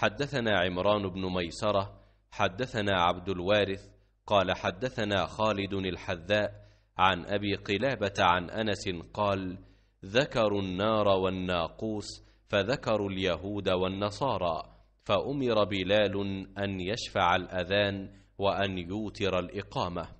حدثنا عمران بن ميسرة حدثنا عبد الوارث قال حدثنا خالد الحذاء عن أبي قلابة عن أنس قال ذكروا النار والناقوس فذكروا اليهود والنصارى فأمر بلال أن يشفع الأذان وأن يوتر الإقامة